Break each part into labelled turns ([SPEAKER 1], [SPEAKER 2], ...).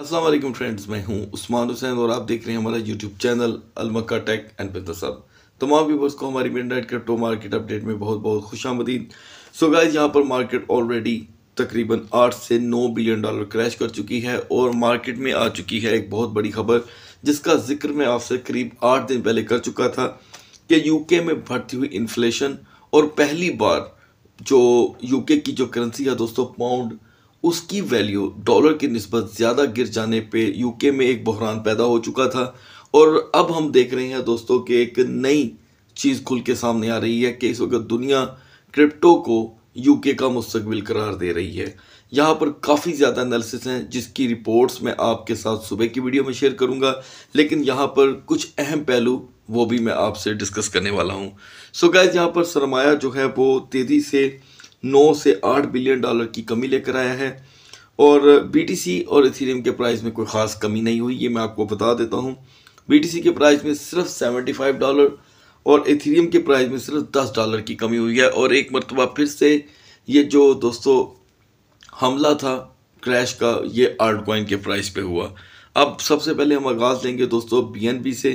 [SPEAKER 1] Aslam friends मैं हूं उस्मान हुसैन और आप देख रहे हैं हमारा यूट्यूब चैनल अलमक्का टेक एंड बिजनेस हब तमाम व्यूवर्स को हमारी midnight crypto market update में बहुत बहुत खुश आमदीद सो गाइज यहाँ पर मार्केट ऑलरेडी तकरीबन आठ से नौ बिलियन डॉलर क्रैश कर चुकी है और मार्केट में आ चुकी है एक बहुत बड़ी खबर जिसका जिक्र मैं आपसे करीब आठ दिन पहले कर चुका था कि यूके में बढ़ती हुई इन्फ्लेशन और पहली बार जो यूके की जो करेंसी है दोस्तों पाउंड उसकी वैल्यू डॉलर की नस्बत ज़्यादा गिर जाने पे यूके में एक बहरान पैदा हो चुका था और अब हम देख रहे हैं दोस्तों कि एक नई चीज़ खुल के सामने आ रही है कि इस वक्त दुनिया क्रिप्टो को यूके का मुस्तबिल करार दे रही है यहाँ पर काफ़ी ज़्यादा एनालिसिस हैं जिसकी रिपोर्ट्स मैं आपके साथ सुबह की वीडियो में शेयर करूँगा लेकिन यहाँ पर कुछ अहम पहलू वो भी मैं आपसे डिस्कस करने वाला हूँ सो गैस गैज यहाँ पर सरमाया जो है वो तेज़ी से 9 से 8 बिलियन डॉलर की कमी लेकर आया है और बीटीसी और इथेरियम के प्राइस में कोई ख़ास कमी नहीं हुई ये मैं आपको बता देता हूँ बीटीसी के प्राइस में सिर्फ 75 डॉलर और इथेरियम के प्राइस में सिर्फ 10 डॉलर की कमी हुई है और एक मरतबा फिर से ये जो दोस्तों हमला था क्रैश का ये आर्ट कॉइन के प्राइस पे हुआ अब सबसे पहले हम आगाज़ लेंगे दोस्तों बी से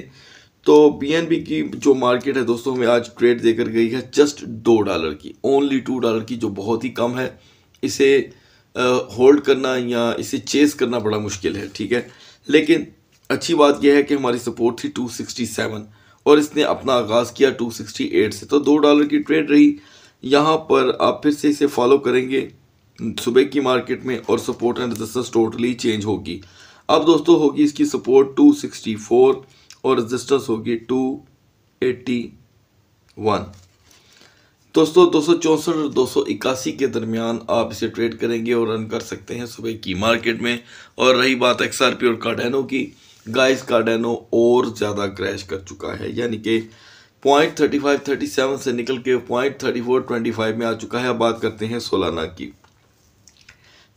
[SPEAKER 1] तो बी की जो मार्केट है दोस्तों हमें आज ट्रेड देकर गई है जस्ट दो डॉलर की ओनली टू डॉलर की जो बहुत ही कम है इसे होल्ड करना या इसे चेस करना बड़ा मुश्किल है ठीक है लेकिन अच्छी बात यह है कि हमारी सपोर्ट थी 267 और इसने अपना आगाज़ किया 268 से तो दो डॉलर की ट्रेड रही यहाँ पर आप फिर से इसे फॉलो करेंगे सुबह की मार्केट में और सपोर्ट एंड दस टोटली चेंज होगी अब दोस्तों होगी इसकी सपोर्ट 264 और रजिस्टेंस होगी टू एटी वन दोस्तों दो सौ चौंसठ और दो सौ इक्यासी के दरमियान आप इसे ट्रेड करेंगे और रन कर सकते हैं सुबह की मार्केट में और रही बात एक्सआरपी और कार्डेनो की गाइस कार्डेनो और ज़्यादा क्रैश कर चुका है यानी कि point thirty five thirty seven से निकल के point thirty four twenty five में आ चुका है अब बात करते हैं सोलाना की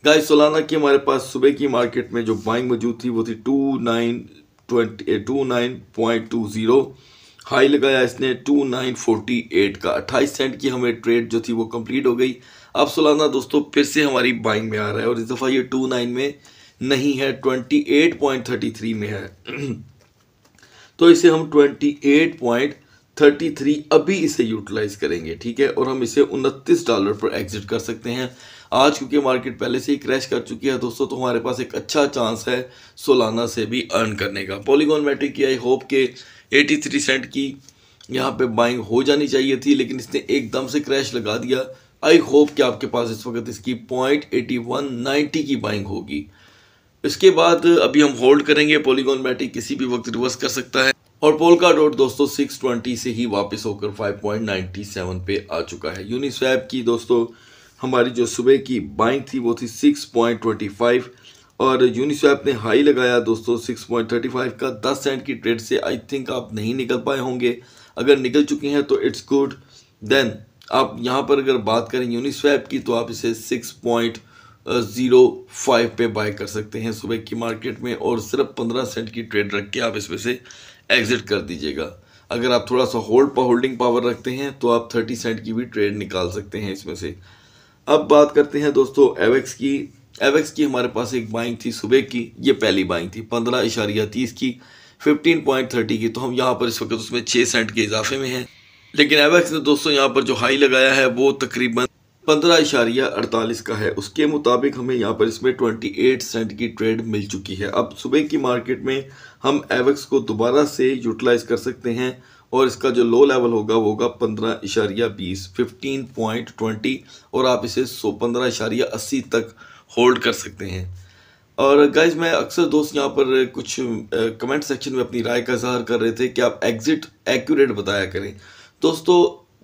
[SPEAKER 1] गाइस सोलाना की हमारे पास सुबह की मार्केट में जो बाइंग मौजूद थी वो थी two nine two nine point two zero high लगाया इसने टू नाइन फोर्टी एट का 28 सेंट की हमें ट्रेड जो थी वो कंप्लीट हो गई अब सोलाना दोस्तों फिर से हमारी बाइंग में आ रहा है और इस दफ़ा ये टू नाइन में नहीं है twenty eight point thirty three में है तो इसे हम twenty eight point thirty three अभी इसे यूटिलाइज करेंगे ठीक है और हम इसे उनतीस डॉलर पर एग्जिट कर सकते हैं आज क्योंकि मार्केट पहले से ही क्रैश कर चुकी है दोस्तों तो हमारे पास एक अच्छा चांस है सोलाना से भी अर्न करने का पॉलीगॉन मैट्रिक की आई होप के 83 सेंट की यहाँ पे बाइंग हो जानी चाहिए थी लेकिन इसने एकदम से क्रैश लगा दिया आई होप कि आपके पास इस वक्त इसकी पॉइंट एटी वन की बाइंग होगी इसके बाद अभी हम होल्ड करेंगे पॉलीगॉन मैट्रिक किसी भी वक्त रिवर्स कर सकता है और पोलका डॉट दोस्तों 620 से ही वापस होकर 5.97 पे आ चुका है यूनिस्वैप की दोस्तों हमारी जो सुबह की बाइंग थी वो थी 6.25 और यूनिस्वैप ने हाई लगाया दोस्तों 6.35 का 10 सेंट की ट्रेड से आई थिंक आप नहीं निकल पाए होंगे अगर निकल चुके हैं तो इट्स गुड देन आप यहाँ पर अगर बात करें यूनिस्वैप की तो आप इसे 6.05 पे बाय कर सकते हैं सुबह की मार्केट में और सिर्फ 15 सेंट की ट्रेड रख के आप इसमें से एग्ज़िट कर दीजिएगा अगर आप थोड़ा सा होल्ड पर होल्डिंग पावर रखते हैं तो आप 30 सेंट की भी ट्रेड निकाल सकते हैं इसमें से अब बात करते हैं दोस्तों एवेक्स की एवेक्स की हमारे पास एक बाइंग थी सुबह की ये पहली बाइंग थी पंद्रह इशारिया तीस की फिफ्टीन पॉइंट थर्टी की तो हम यहाँ पर इस वक्त उसमें छः सेंट के इजाफे में हैं लेकिन एवेक्स ने दोस्तों यहाँ पर जो हाई लगाया है वो तकरीबन पंद्रह इशारिया अड़तालीस का है उसके मुताबिक हमें यहाँ पर इसमें ट्वेंटी एट सेंट की ट्रेड मिल चुकी है अब सुबह की मार्केट में हम एवेक्स को दोबारा से यूटिलाइज कर सकते हैं और इसका जो लो लेवल होगा वो होगा पंद्रह इशारिया बीस फिफ्टीन पॉइंट ट्वेंटी और आप इसे सो पंद्रह इशारिया अस्सी तक होल्ड कर सकते हैं और गाइज मैं अक्सर दोस्त यहाँ पर कुछ कमेंट सेक्शन में अपनी राय का इजहार कर रहे थे कि आप एग्ज़िट एक्यूरेट बताया करें दोस्तों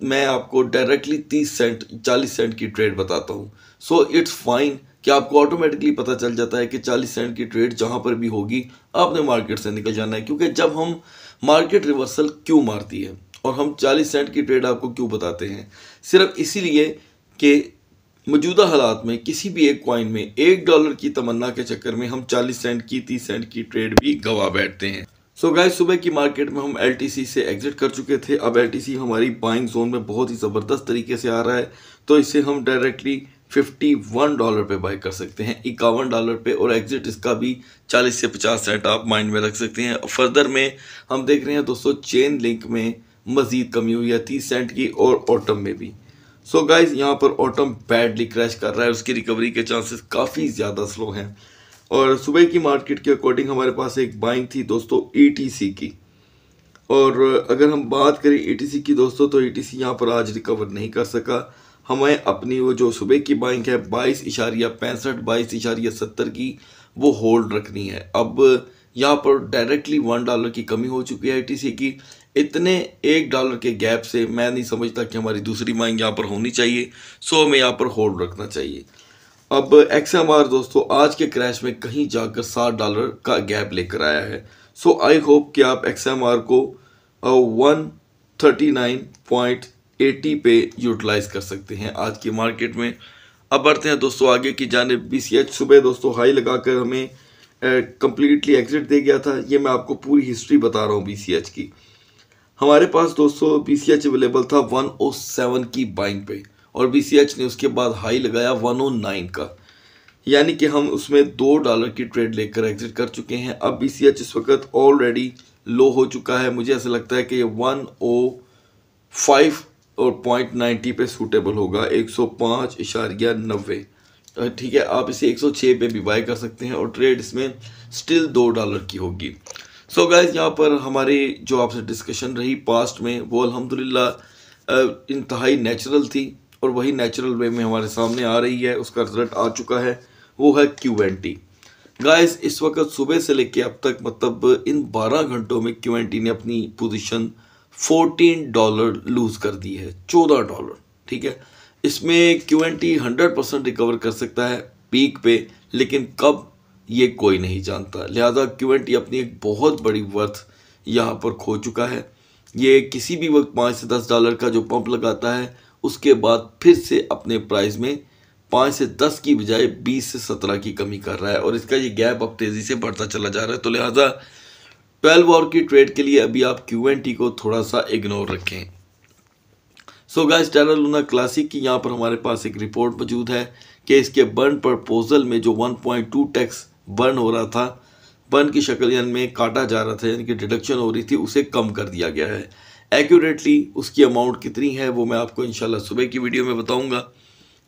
[SPEAKER 1] मैं आपको डायरेक्टली तीस सेंट चालीस सेंट की ट्रेड बताता हूँ सो इट्स फाइन कि आपको ऑटोमेटिकली पता चल जाता है कि चालीस सेंट की ट्रेड जहाँ पर भी होगी आपने मार्केट से निकल जाना है क्योंकि जब हम मार्केट रिवर्सल क्यों मारती है और हम 40 सेंट की ट्रेड आपको क्यों बताते हैं सिर्फ इसीलिए कि मौजूदा हालात में किसी भी एक कॉइन में एक डॉलर की तमन्ना के चक्कर में हम 40 सेंट की 30 सेंट की ट्रेड भी गवा बैठते हैं सो गाय सुबह की मार्केट में हम एल से एग्जिट कर चुके थे अब एल हमारी बाइंग जोन में बहुत ही ज़बरदस्त तरीके से आ रहा है तो इससे हम डायरेक्टली 51 डॉलर पे बाई कर सकते हैं इक्यावन डॉलर पे और एग्जिट इसका भी 40 से 50 सेंट आप माइंड में रख सकते हैं फर्दर में हम देख रहे हैं दोस्तों चेन लिंक में मज़ीद कमी हुई है तीस सेंट की और ऑटम में भी सो गाइज यहाँ पर ऑटम बैडली क्रैश कर रहा है उसकी रिकवरी के चांसेस काफ़ी ज़्यादा स्लो हैं और सुबह की मार्केट के अकॉर्डिंग हमारे पास एक बाइंग थी दोस्तों ई e की और अगर हम बात करें ई e की दोस्तों तो ई e टी यहाँ पर आज रिकवर नहीं कर सका हमें अपनी वो जो सुबह की बाइक है बाईस इशारिया पैंसठ बाईस इशारिया सत्तर की वो होल्ड रखनी है अब यहाँ पर डायरेक्टली वन डॉलर की कमी हो चुकी है आई की इतने एक डॉलर के गैप से मैं नहीं समझता कि हमारी दूसरी मांग यहाँ पर होनी चाहिए सो हमें यहाँ पर होल्ड रखना चाहिए अब एक्स दोस्तों आज के क्रैश में कहीं जाकर सात डॉलर का गैप लेकर आया है सो आई होप कि आप एक्स को one thirty nine point eighty पे यूटिलाइज कर सकते हैं आज की मार्केट में अब बढ़ते हैं दोस्तों आगे की जाने बी सी एच सुबह दोस्तों हाई लगाकर हमें कम्प्लीटली एग्जिट दे गया था ये मैं आपको पूरी हिस्ट्री बता रहा हूँ बी सी एच की हमारे पास दोस्तों बी सी एच अवेलेबल था वन ओ सेवन की बाइंग पे और बी सी एच ने उसके बाद हाई लगाया वन ओ नाइन का यानी कि हम उसमें दो डॉलर की ट्रेड लेकर एग्जिट कर चुके हैं अब बी सी एच इस वक्त ऑलरेडी लो हो चुका है मुझे ऐसा लगता है कि ये वन ओ फाइव और पॉइंट नाइन्टी पर सूटेबल होगा एक सौ पाँच इशारिया नब्बे ठीक है आप इसे एक सौ छः पे भी बाय कर सकते हैं और ट्रेड इसमें स्टिल दो डॉलर की होगी सो so गाइज यहाँ पर हमारी जो आपसे डिस्कशन रही पास्ट में वो अलहमदिल्ला इंतहाई नेचुरल थी और वही नेचुरल वे में हमारे सामने आ रही है उसका रिजल्ट आ चुका है वो है क्यू एन टी गाइज इस वक्त सुबह से लेके अब तक मतलब इन बारह घंटों में क्यू एन टी ने अपनी पोजिशन फोर्टीन डॉलर लूज़ कर दी है चौदह डॉलर ठीक है इसमें Q N T hundred percent recover कर सकता है पीक पे लेकिन कब ये कोई नहीं जानता लिहाजा क्यू एन टी अपनी एक बहुत बड़ी वर्थ यहाँ पर खो चुका है ये किसी भी वक्त पाँच से दस डॉलर का जो पंप लगाता है उसके बाद फिर से अपने प्राइस में पाँच से दस की बजाय बीस से सत्रह की कमी कर रहा है और इसका ये गैप अब तेज़ी से बढ़ता चला जा रहा है तो लिहाजा ट्वेल्व और की ट्रेड के लिए अभी आप क्यू एन टी को थोड़ा सा इग्नोर रखें so guys Terra Luna Classic की यहाँ पर हमारे पास एक रिपोर्ट मौजूद है कि इसके बर्न प्रपोजल में जो 1.2 टैक्स बर्न हो रहा था बर्न की शक्ल यानी में काटा जा रहा था यानी कि डिडक्शन हो रही थी उसे कम कर दिया गया है एक्यूरेटली उसकी अमाउंट कितनी है वो मैं आपको इनशाला सुबह की वीडियो में बताऊँगा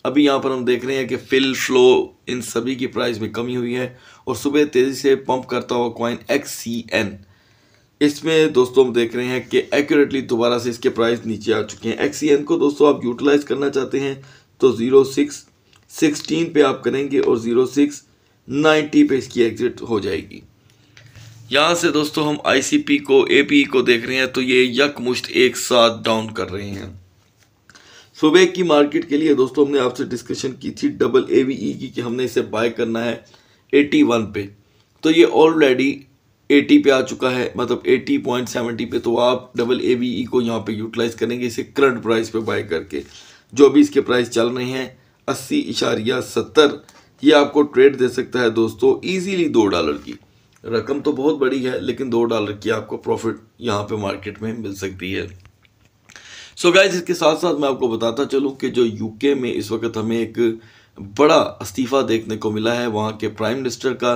[SPEAKER 1] अभी यहाँ पर हम देख रहे हैं कि फिल फ्लो इन सभी की प्राइस में कमी हुई है और सुबह तेज़ी से पंप करता हुआ कॉइन एक्स सी एन इसमें दोस्तों हम देख रहे हैं कि एक्यूरेटली दोबारा से इसके प्राइस नीचे आ चुके हैं एक्सीएन e को दोस्तों आप यूटिलाइज करना चाहते हैं तो ज़ीरो सिक्स सिक्सटीन पे आप करेंगे और ज़ीरो सिक्स नाइन्टी पे इसकी एग्ज़िट हो जाएगी यहाँ से दोस्तों हम आईसीपी को ए e को देख रहे हैं तो ये यकमुश्त एक साथ डाउन कर रहे हैं सुबह की मार्केट के लिए दोस्तों हमने आपसे डिस्कशन की थी डबल ए e की कि हमने इसे बाय करना है एटी वन पे तो ये ऑलरेडी एटी पे आ चुका है मतलब एटी पॉइंट सेवेंटी पे तो आप डबल ए बी ई को यहाँ पे यूटिलाइज करेंगे इसे करंट प्राइस पे बाय करके जो भी इसके प्राइस चल रहे हैं अस्सी इशारिया सत्तर ये आपको ट्रेड दे सकता है दोस्तों ईजीली दो डॉलर की रकम तो बहुत बड़ी है लेकिन दो डॉलर की आपको प्रॉफिट यहाँ पे मार्केट में मिल सकती है सो so गाइज इसके साथ साथ मैं आपको बताता चलूँ कि जो यूके में इस वक्त हमें एक बड़ा इस्तीफ़ा देखने को मिला है वहाँ के प्राइम मिनिस्टर का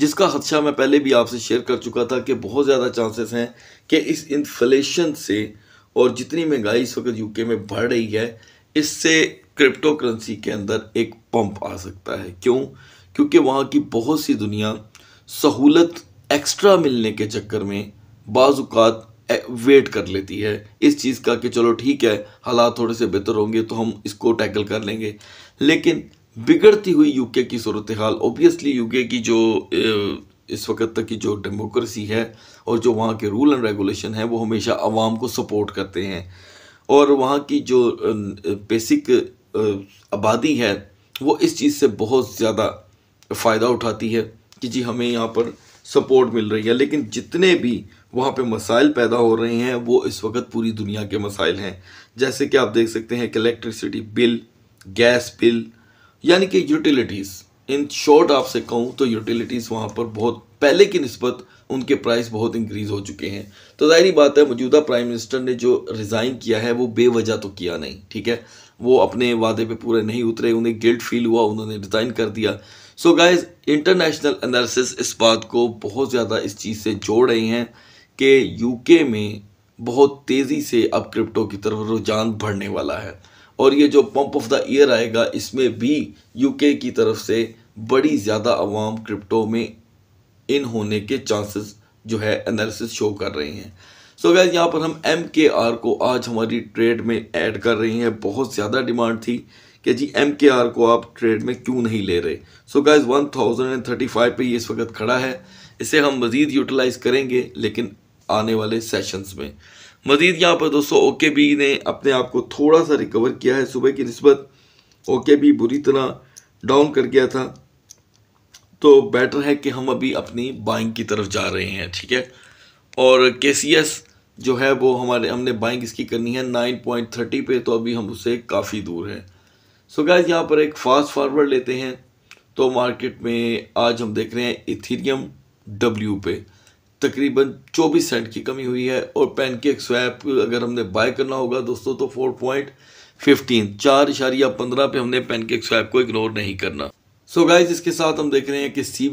[SPEAKER 1] जिसका खदशा मैं पहले भी आपसे शेयर कर चुका था कि बहुत ज़्यादा चांसेस हैं कि इस इन्फ्लेशन से और जितनी महंगाई इस वक्त यूके में बढ़ रही है इससे क्रिप्टो करेंसी के अंदर एक पंप आ सकता है क्यों क्योंकि वहाँ की बहुत सी दुनिया सहूलत एक्स्ट्रा मिलने के चक्कर में बाज़ात वेट कर लेती है इस चीज़ का कि चलो ठीक है हालात थोड़े से बेहतर होंगे तो हम इसको टैकल कर लेंगे लेकिन बिगड़ती हुई यूके की सूरत हाल ओबियसली यूके की जो इस वक्त तक की जो डेमोक्रेसी है और जो वहाँ के रूल एंड रेगुलेशन है वो हमेशा आवाम को सपोर्ट करते हैं और वहाँ की जो बेसिक आबादी है वो इस चीज़ से बहुत ज़्यादा फ़ायदा उठाती है कि जी हमें यहाँ पर सपोर्ट मिल रही है लेकिन जितने भी वहाँ पे मसाइल पैदा हो रहे हैं वो इस वक्त पूरी दुनिया के मसाइल हैं जैसे कि आप देख सकते हैं कि इलेक्ट्रिसिटी बिल गैस बिल यानी कि यूटिलिटीज़ इन शॉर्ट आपसे कहूँ तो यूटिलिटीज़ वहाँ पर बहुत पहले की नस्बत उनके प्राइस बहुत इंक्रीज़ हो चुके हैं तो जाहिर बात है मौजूदा प्राइम मिनिस्टर ने जो रिज़ाइन किया है वो बेवजह तो किया नहीं ठीक है वो अपने वादे पे पूरे नहीं उतरे उन्हें गिल्ट फील हुआ उन्होंने रिज़ाइन कर दिया सो गाइज इंटरनेशनल एनालिसिस इस बात को बहुत ज़्यादा इस चीज़ से जोड़ रहे हैं कि यूके में बहुत तेज़ी से अब क्रिप्टो की तरफ रुझान बढ़ने वाला है और ये जो पंप ऑफ द ईयर आएगा इसमें भी यूके की तरफ से बड़ी ज़्यादा आवाम क्रिप्टो में इन होने के चांसेस जो है एनालिसिस शो कर रहे हैं सो गैस यहाँ पर हम एम के आर को आज हमारी ट्रेड में ऐड कर रहे हैं बहुत ज़्यादा डिमांड थी कि जी एम के आर को आप ट्रेड में क्यों नहीं ले रहे so guys one thousand and thirty five पर इस वक्त खड़ा है इसे हम मज़ीद यूटिलाइज़ करेंगे लेकिन आने वाले सेशंस में मज़ीद यहाँ पर दोस्तों ओके बी ने अपने आप को थोड़ा सा रिकवर किया है सुबह की नस्बत ओके बी बुरी तरह डाउन कर गया था तो बेटर है कि हम अभी अपनी बाइंग की तरफ जा रहे हैं ठीक है और के सी एस जो है वो हमारे हमने बाइंग इसकी करनी है नाइन पॉइंट थर्टी पे तो अभी हम उससे काफ़ी दूर हैं सो गैस यहाँ पर एक फास्ट फारवर्ड लेते हैं तो मार्केट में आज हम देख रहे हैं इथीरियम डब्ल्यू पे तकरीबन 24 सेंट की कमी हुई है और पैनकेक स्वैप अगर हमने बाय करना होगा दोस्तों तो फोर पॉइंट फिफ्टीन चार इशारिया पंद्रह पे हमने पैनकेक स्वैप को इग्नोर नहीं करना सो so गाइज इसके साथ हम देख रहे हैं कि सी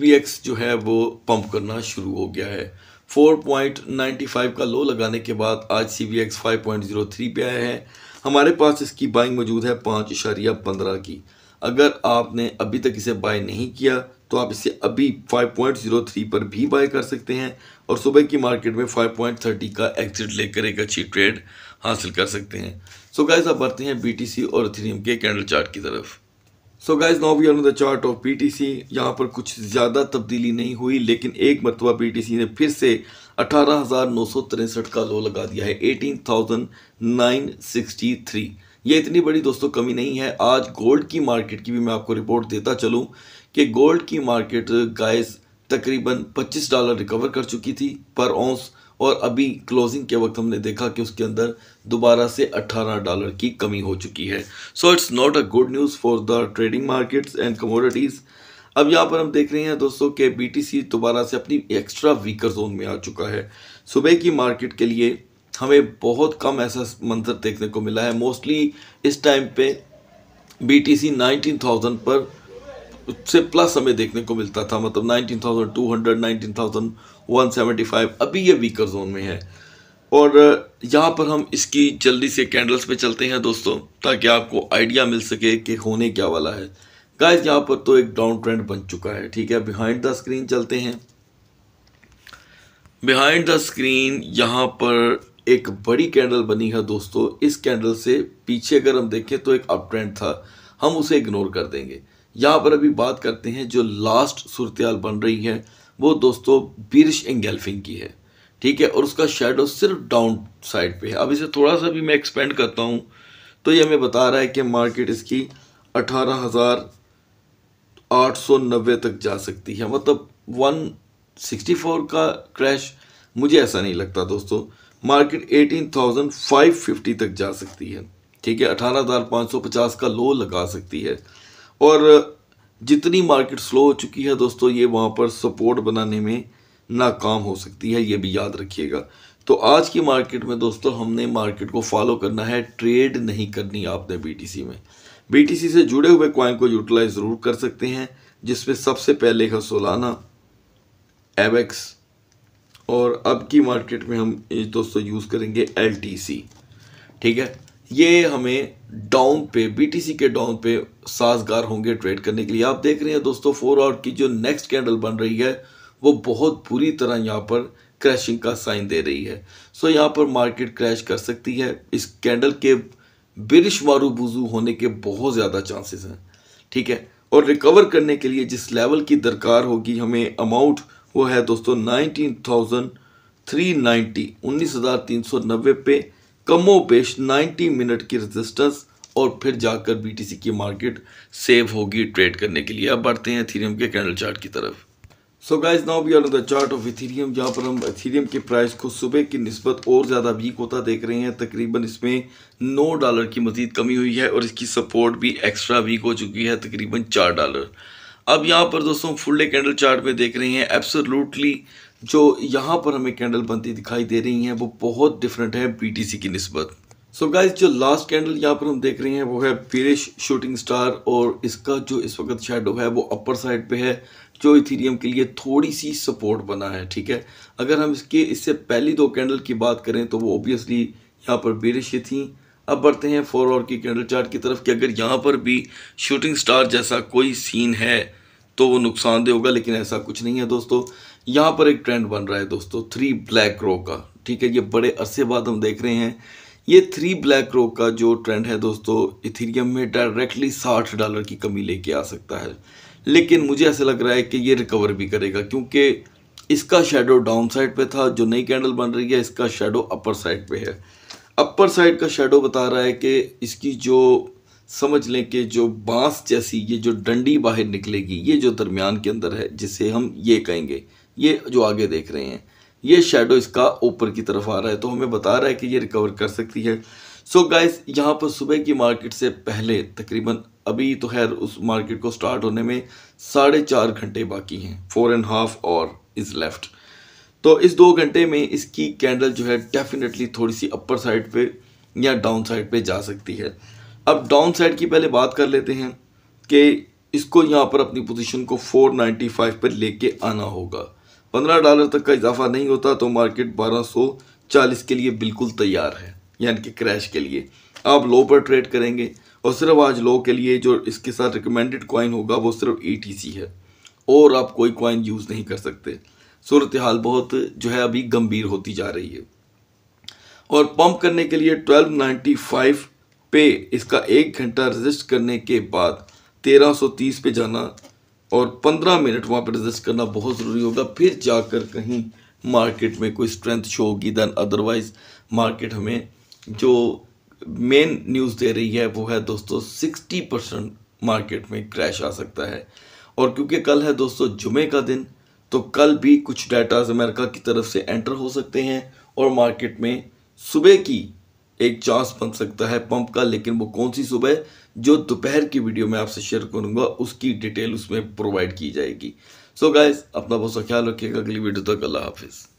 [SPEAKER 1] जो है वो पंप करना शुरू हो गया है 4.95 का लो लगाने के बाद आज C B X five point zero three पे आया है हमारे पास इसकी बाइंग मौजूद है पाँच इशारिया पंद्रह की अगर आपने अभी तक इसे बाय नहीं किया तो आप इसे अभी 5.03 पर भी बाय कर सकते हैं और सुबह की मार्केट में 5.30 का एग्जिट लेकर एक अच्छी ट्रेड हासिल कर सकते हैं सो so गाइज आप बढ़ते हैं बीटीसी और इथेरियम के कैंडल चार्ट की तरफ so guys now we are on the chart of PTC यहाँ पर कुछ ज़्यादा तब्दीली नहीं हुई लेकिन एक मरतबा बी ने फिर से अठारह का लो लगा दिया है eighteen thousand nine sixty three ये इतनी बड़ी दोस्तों कमी नहीं है आज गोल्ड की मार्केट की भी मैं आपको रिपोर्ट देता चलूँ कि गोल्ड की मार्केट गाइस तकरीबन 25 डॉलर रिकवर कर चुकी थी पर औंस और अभी क्लोजिंग के वक्त हमने देखा कि उसके अंदर दोबारा से 18 डॉलर की कमी हो चुकी है so it's not a good news for the trading markets and commodities अब यहाँ पर हम देख रहे हैं दोस्तों के बी दोबारा से अपनी एक्स्ट्रा वीकर जोन में आ चुका है सुबह की मार्केट के लिए हमें बहुत कम ऐसा मंजर देखने को मिला है मोस्टली इस टाइम पे B T C nineteen thousand पर उससे प्लस हमें देखने को मिलता था मतलब nineteen thousand two hundred nineteen thousand one seventy five अभी ये वीकर जोन में है और यहाँ पर हम इसकी जल्दी से कैंडल्स पे चलते हैं दोस्तों ताकि आपको आइडिया मिल सके कि होने क्या वाला है गाइस यहाँ पर तो एक डाउन ट्रेंड बन चुका है ठीक है बिहाइंड द स्क्रीन चलते हैं बिहाइंड द स्क्रीन यहाँ पर एक बड़ी कैंडल बनी है दोस्तों इस कैंडल से पीछे अगर हम देखें तो एक अप ट्रेंड था हम उसे इग्नोर कर देंगे यहाँ पर अभी बात करते हैं जो लास्ट सूरतयाल बन रही है वो दोस्तों बिरिश एंगेल्फिंग की है ठीक है और उसका शेडो सिर्फ डाउन साइड पे है अब इसे थोड़ा सा भी मैं एक्सपेंड करता हूँ तो ये हमें बता रहा है कि मार्केट इसकी अठारह हज़ार आठ सौ नब्बे तक जा सकती है मतलब वन सिक्सटी फोर का क्रैश मुझे ऐसा नहीं लगता दोस्तों मार्केट 18,550 तक जा सकती है ठीक है 18,550 का लो लगा सकती है और जितनी मार्केट स्लो हो चुकी है दोस्तों ये वहाँ पर सपोर्ट बनाने में नाकाम हो सकती है ये भी याद रखिएगा तो आज की मार्केट में दोस्तों हमने मार्केट को फॉलो करना है ट्रेड नहीं करनी आपने बीटीसी में बीटीसी से जुड़े हुए क्वाइन को यूटिलाइज ज़रूर कर सकते हैं जिसमें सबसे पहले है सोलाना एवेक्स और अब की मार्केट में हम दोस्तों यूज़ करेंगे एल ठीक है ये हमें डाउन पे बीटीसी के डाउन पे साजगार होंगे ट्रेड करने के लिए आप देख रहे हैं दोस्तों फोर आवर की जो नेक्स्ट कैंडल बन रही है वो बहुत बुरी तरह यहाँ पर क्रैशिंग का साइन दे रही है सो यहाँ पर मार्केट क्रैश कर सकती है इस कैंडल के बिरिश मारू बुजू होने के बहुत ज़्यादा चांसेस हैं ठीक है और रिकवर करने के लिए जिस लेवल की दरकार होगी हमें अमाउंट वो है दोस्तों नाइनटीन थाउजेंड थ्री नाइन्टी उन्नीस हज़ार तीन सौ नब्बे पे कमो पेश नाइन्टी मिनट की रेजिस्टेंस और फिर जाकर बीटीसी की मार्केट सेव होगी ट्रेड करने के लिए अब बढ़ते हैं थीरियम के कैंडल चार्ट की तरफ so guys now we are the chart of Ethereum जहाँ पर हम इथीरियम के प्राइस को सुबह की नस्बत और ज़्यादा वीक होता देख रहे हैं तकरीबन इसमें नौ डॉलर की मजीद कमी हुई है और इसकी सपोर्ट भी एक्स्ट्रा वीक हो चुकी है तकरीबन चार डॉलर अब यहाँ पर दोस्तों फुल डे कैंडल चार्ट में देख रहे हैं एब्सोल्युटली जो यहाँ पर हमें कैंडल बनती दिखाई दे रही हैं वो बहुत डिफरेंट है बीटीसी की नस्बत सो so गाइस जो लास्ट कैंडल यहाँ पर हम देख रहे हैं वो है पेरिश शूटिंग स्टार और इसका जो इस वक्त शेडो है वो अपर साइड पे है जो इथीरियम के लिए थोड़ी सी सपोर्ट बना है ठीक है अगर हम इसके इससे पहली दो कैंडल की बात करें तो वो ऑब्वियसली यहाँ पर बेरिश थी अब बढ़ते हैं फोर और की कैंडल चार्ट की तरफ कि अगर यहाँ पर भी शूटिंग स्टार जैसा कोई सीन है तो वो नुकसानदेह होगा लेकिन ऐसा कुछ नहीं है दोस्तों यहाँ पर एक ट्रेंड बन रहा है दोस्तों थ्री ब्लैक रो का ठीक है ये बड़े अरसे बाद हम देख रहे हैं ये थ्री ब्लैक रो का जो ट्रेंड है दोस्तों इथीरियम में डायरेक्टली साठ डॉलर की कमी लेके आ सकता है लेकिन मुझे ऐसा लग रहा है कि ये रिकवर भी करेगा क्योंकि इसका शेडो डाउन साइड पर था जो नई कैंडल बन रही है इसका शेडो अपर साइड पर है अपर साइड का शेडो बता रहा है कि इसकी जो समझ लें कि जो बांस जैसी ये जो डंडी बाहर निकलेगी ये जो दरमियान के अंदर है जिसे हम ये कहेंगे ये जो आगे देख रहे हैं ये शेडो इसका ऊपर की तरफ आ रहा है तो हमें बता रहा है कि ये रिकवर कर सकती है सो so गाइस यहाँ पर सुबह की मार्केट से पहले तकरीबन अभी तो खैर उस मार्केट को स्टार्ट होने में साढ़े चार घंटे बाकी हैं फोर एंड हाफ और इज़ लेफ्ट तो इस दो घंटे में इसकी कैंडल जो है डेफिनेटली थोड़ी सी अपर साइड पे या डाउन साइड पे जा सकती है अब डाउन साइड की पहले बात कर लेते हैं कि इसको यहाँ पर अपनी पोजीशन को 495 पर लेके आना होगा 15 डॉलर तक का इजाफा नहीं होता तो मार्केट 1240 के लिए बिल्कुल तैयार है यानी कि क्रैश के लिए आप लो पर ट्रेड करेंगे और सिर्फ आज लो के लिए जो इसके साथ रिकमेंडेड कॉइन होगा वो सिर्फ ई e है और आप कोई कॉइन यूज़ नहीं कर सकते सूरत हाल बहुत जो है अभी गंभीर होती जा रही है और पंप करने के लिए 1295 पे इसका एक घंटा रजिस्ट करने के बाद 1330 पे जाना और 15 मिनट वहाँ पर रजिस्ट करना बहुत ज़रूरी होगा फिर जाकर कहीं मार्केट में कोई स्ट्रेंथ शो होगी दैन अदरवाइज़ मार्केट हमें जो मेन न्यूज़ दे रही है वो है दोस्तों सिक्सटी परसेंट मार्केट में क्रैश आ सकता है और क्योंकि कल है दोस्तों जुमे का दिन तो कल भी कुछ डाटाज अमेरिका की तरफ से एंटर हो सकते हैं और मार्केट में सुबह की एक चांस बन सकता है पंप का लेकिन वो कौन सी सुबह जो दोपहर की वीडियो में आपसे शेयर करूंगा उसकी डिटेल उसमें प्रोवाइड की जाएगी सो so गाइस अपना बहुत सा ख्याल रखिएगा अगली वीडियो तक अल्लाह हाफिज़